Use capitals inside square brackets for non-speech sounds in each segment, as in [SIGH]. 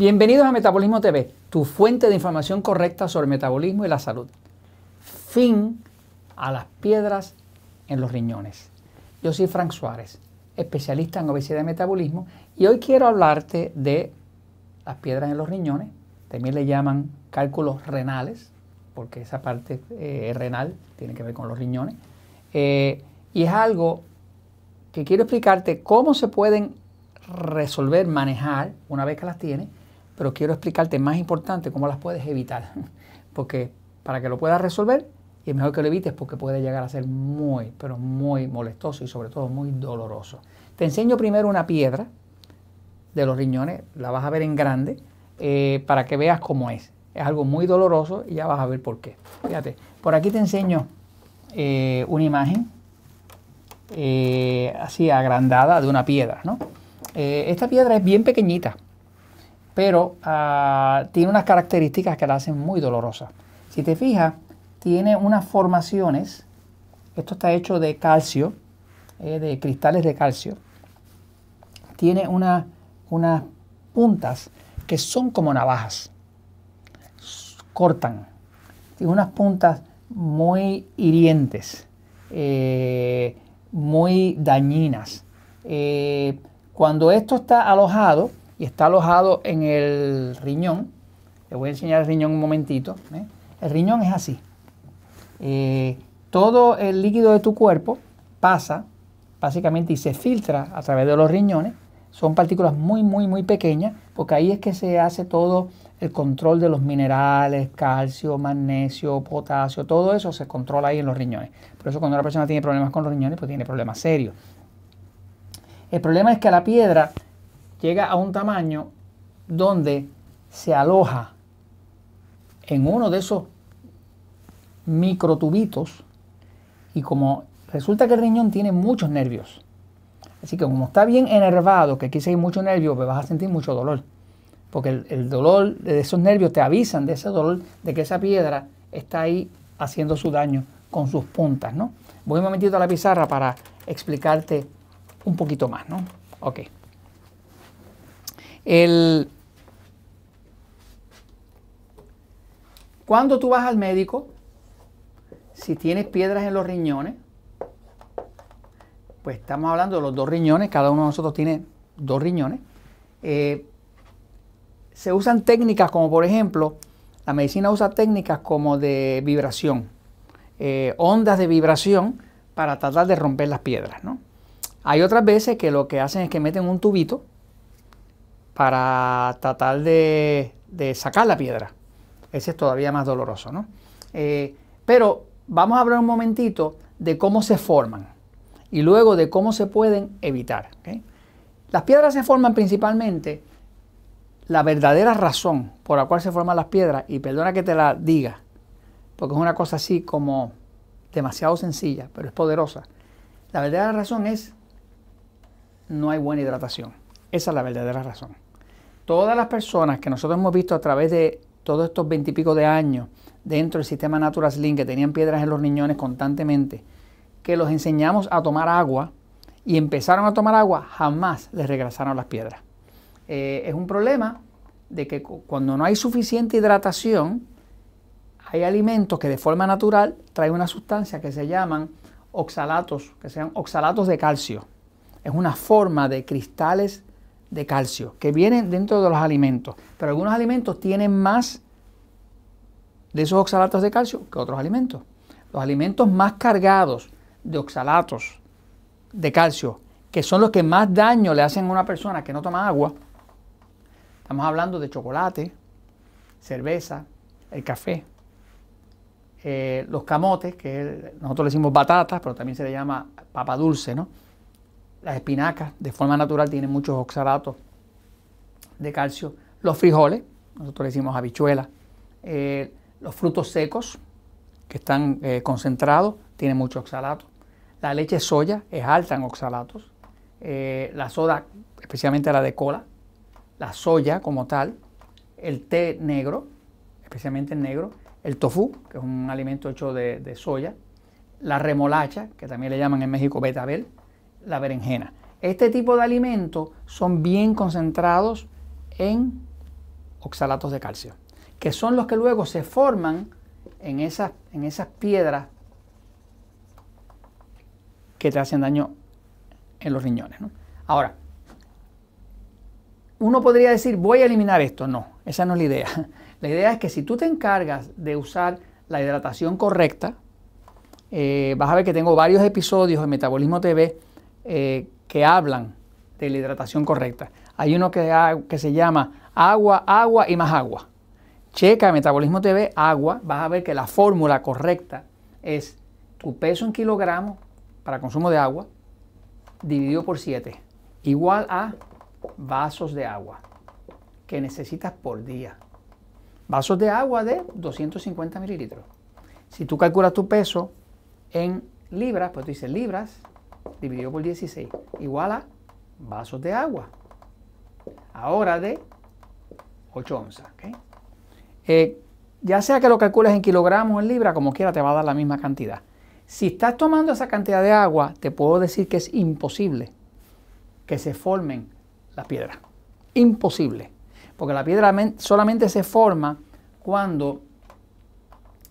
Bienvenidos a Metabolismo TV, tu fuente de información correcta sobre metabolismo y la salud. Fin a las piedras en los riñones. Yo soy Frank Suárez, especialista en obesidad y metabolismo, y hoy quiero hablarte de las piedras en los riñones. También le llaman cálculos renales, porque esa parte eh, renal tiene que ver con los riñones. Eh, y es algo que quiero explicarte cómo se pueden resolver, manejar una vez que las tienes pero quiero explicarte más importante cómo las puedes evitar, [LAUGHS] porque para que lo puedas resolver y es mejor que lo evites porque puede llegar a ser muy, pero muy molestoso y sobre todo muy doloroso. Te enseño primero una piedra de los riñones, la vas a ver en grande, eh, para que veas cómo es. Es algo muy doloroso y ya vas a ver por qué. Fíjate, por aquí te enseño eh, una imagen eh, así agrandada de una piedra, ¿no? esta piedra es bien pequeñita, pero ah, tiene unas características que la hacen muy dolorosa. Si te fijas, tiene unas formaciones, esto está hecho de calcio, eh, de cristales de calcio, tiene unas puntas que son como navajas, cortan, tiene unas puntas muy hirientes, eh, muy dañinas. Eh, cuando esto está alojado, y está alojado en el riñón. le voy a enseñar el riñón un momentito. ¿eh? El riñón es así. Eh, todo el líquido de tu cuerpo pasa básicamente y se filtra a través de los riñones. Son partículas muy, muy, muy pequeñas, porque ahí es que se hace todo el control de los minerales, calcio, magnesio, potasio, todo eso se controla ahí en los riñones. Por eso cuando una persona tiene problemas con los riñones, pues tiene problemas serios. El problema es que la piedra llega a un tamaño donde se aloja en uno de esos microtubitos y como resulta que el riñón tiene muchos nervios, así que como está bien enervado, que aquí se hay mucho nervio, pues vas a sentir mucho dolor, porque el, el dolor de esos nervios te avisan de ese dolor, de que esa piedra está ahí haciendo su daño con sus puntas, ¿no? Voy un momentito a la pizarra para explicarte un poquito más, ¿no? Ok. El, cuando tú vas al médico, si tienes piedras en los riñones, pues estamos hablando de los dos riñones, cada uno de nosotros tiene dos riñones. Eh, se usan técnicas como por ejemplo, la medicina usa técnicas como de vibración, eh, ondas de vibración para tratar de romper las piedras. ¿no? Hay otras veces que lo que hacen es que meten un tubito para tratar de, sacar la piedra. Ese es todavía más doloroso, ¿no? Eh, pero vamos a hablar un momentito de cómo se forman y luego de cómo se pueden evitar. Las piedras se forman principalmente, la verdadera razón por la cual se forman las piedras, y perdona que te la diga, porque es una cosa así como demasiado sencilla, pero es poderosa. La verdadera razón es no hay buena hidratación. Esa es la verdadera razón todas las personas que nosotros hemos visto a través de todos estos veintipico de años dentro del sistema Natural Slim, que tenían piedras en los riñones constantemente, que los enseñamos a tomar agua y empezaron a tomar agua, jamás les regresaron las piedras. Eh, es un problema de que cuando no hay suficiente hidratación, hay alimentos que de forma natural traen una sustancia que se llaman oxalatos, que sean oxalatos de calcio. Es una forma de cristales de calcio que vienen dentro de los alimentos. Pero algunos alimentos tienen más de esos oxalatos de calcio que otros alimentos. Los alimentos más cargados de oxalatos de calcio, que son los que más daño le hacen a una persona que no toma agua, estamos hablando de chocolate, cerveza, el café, eh, los camotes, que nosotros le decimos batatas, pero también se le llama papa dulce, ¿no? Las espinacas de forma natural tienen muchos oxalatos de calcio. Los frijoles, nosotros le decimos habichuelas. Eh, los frutos secos que están eh, concentrados tienen muchos oxalatos, La leche soya es alta en oxalatos. Eh, la soda, especialmente la de cola. La soya como tal. El té negro, especialmente el negro. El tofu, que es un alimento hecho de, de soya. La remolacha, que también le llaman en México betabel la berenjena. Este tipo de alimentos son bien concentrados en oxalatos de calcio, que son los que luego se forman en esas, en esas piedras que te hacen daño en los riñones. Ahora, uno podría decir, voy a eliminar esto. No, esa no es la idea. [LAUGHS] La idea es que si tú te encargas de usar la hidratación correcta, eh, vas a ver que tengo varios episodios en Metabolismo TV eh, que hablan de la hidratación correcta. Hay uno ah, que, se llama agua, agua y más agua. Checa Metabolismo TV, agua, vas a ver que la fórmula correcta es tu peso en kilogramos para consumo de agua dividido por 7, igual a vasos de agua que necesitas por día. Vasos de agua de 250 mililitros. Si tú calculas tu peso en libras, pues tú dices libras dividido por 16 igual a vasos de agua. Ahora de 8 onzas. Eh, ya sea que lo calcules en kilogramos en libra, como quiera te va a dar la misma cantidad. Si estás tomando esa cantidad de agua, te puedo decir que es imposible que se formen las piedras. Imposible. Porque la piedra solamente se forma cuando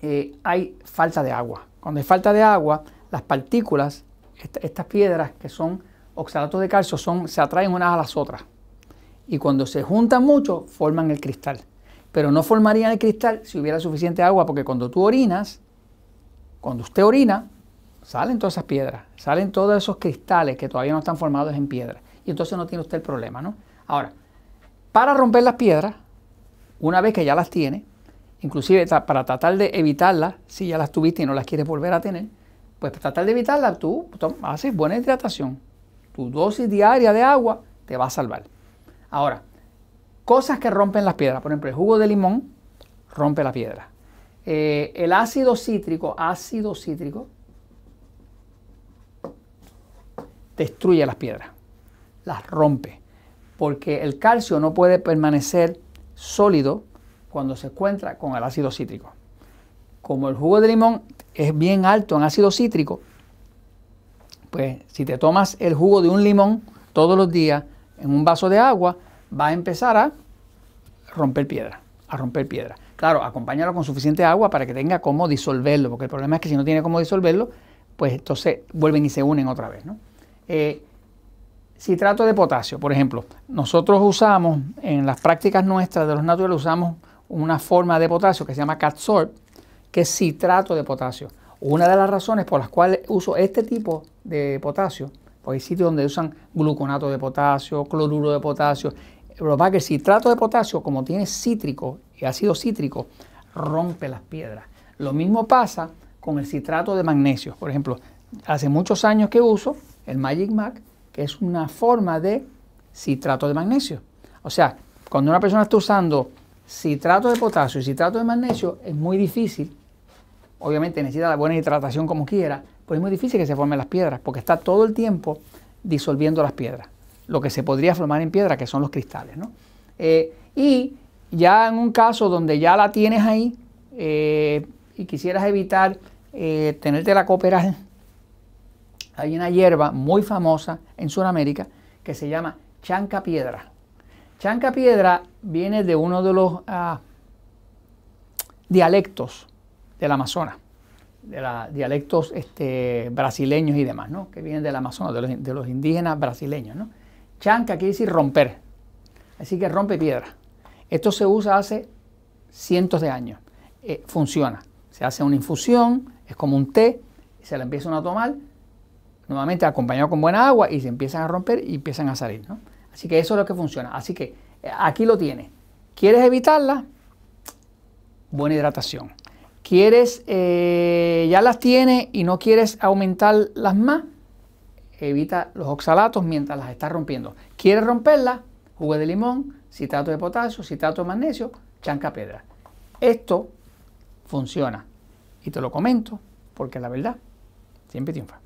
eh, hay falta de agua. Cuando hay falta de agua, las partículas estas piedras que son oxalatos de calcio son, se atraen unas a las otras. Y cuando se juntan mucho, forman el cristal. Pero no formarían el cristal si hubiera suficiente agua, porque cuando tú orinas, cuando usted orina, salen todas esas piedras, salen todos esos cristales que todavía no están formados en piedra. Y entonces no tiene usted el problema, ¿no? Ahora, para romper las piedras, una vez que ya las tiene, inclusive para tratar de evitarlas, si ya las tuviste y no las quieres volver a tener, pues tratar de evitarla, tú haces buena hidratación. Tu dosis diaria de agua te va a salvar. Ahora, cosas que rompen las piedras. Por ejemplo, el jugo de limón rompe la piedra. Eh, el ácido cítrico, ácido cítrico, destruye las piedras, las rompe, porque el calcio no puede permanecer sólido cuando se encuentra con el ácido cítrico como el jugo de limón es bien alto en ácido cítrico, pues si te tomas el jugo de un limón todos los días en un vaso de agua, va a empezar a romper piedra, a romper piedra. Claro, acompáñalo con suficiente agua para que tenga cómo disolverlo, porque el problema es que si no tiene cómo disolverlo, pues entonces vuelven y se unen otra vez. ¿no? Eh, citrato de potasio, por ejemplo, nosotros usamos en las prácticas nuestras de los naturales, usamos una forma de potasio que se llama catsorb, que es citrato de potasio. Una de las razones por las cuales uso este tipo de potasio, porque hay sitios donde usan gluconato de potasio, cloruro de potasio, pero más que el citrato de potasio, como tiene cítrico y ácido cítrico, rompe las piedras. Lo mismo pasa con el citrato de magnesio. Por ejemplo, hace muchos años que uso el Magic Mac, que es una forma de citrato de magnesio. O sea, cuando una persona está usando citrato de potasio y citrato de magnesio, es muy difícil obviamente necesita la buena hidratación como quiera, pues es muy difícil que se formen las piedras, porque está todo el tiempo disolviendo las piedras, lo que se podría formar en piedra, que son los cristales. ¿no? Eh, y ya en un caso donde ya la tienes ahí eh, y quisieras evitar eh, tenerte la copera, hay una hierba muy famosa en Sudamérica que se llama chanca piedra. Chanca piedra viene de uno de los ah, dialectos del Amazonas, de los dialectos este, brasileños y demás, ¿no? que vienen del Amazonas, de los, indígenas brasileños. ¿no? Chanca quiere decir romper, así que rompe piedra. Esto se usa hace cientos de años, eh, funciona. Se hace una infusión, es como un té, se la empiezan a tomar, nuevamente acompañado con buena agua y se empiezan a romper y empiezan a salir. ¿no? Así que eso es lo que funciona. Así que eh, aquí lo tiene, ¿Quieres evitarla? Buena hidratación quieres, eh, ya las tienes y no quieres aumentar las más, evita los oxalatos mientras las estás rompiendo. ¿Quieres romperlas? Jugo de limón, citrato de potasio, citrato de magnesio, chanca piedra. Esto funciona. Y te lo comento porque la verdad siempre triunfa.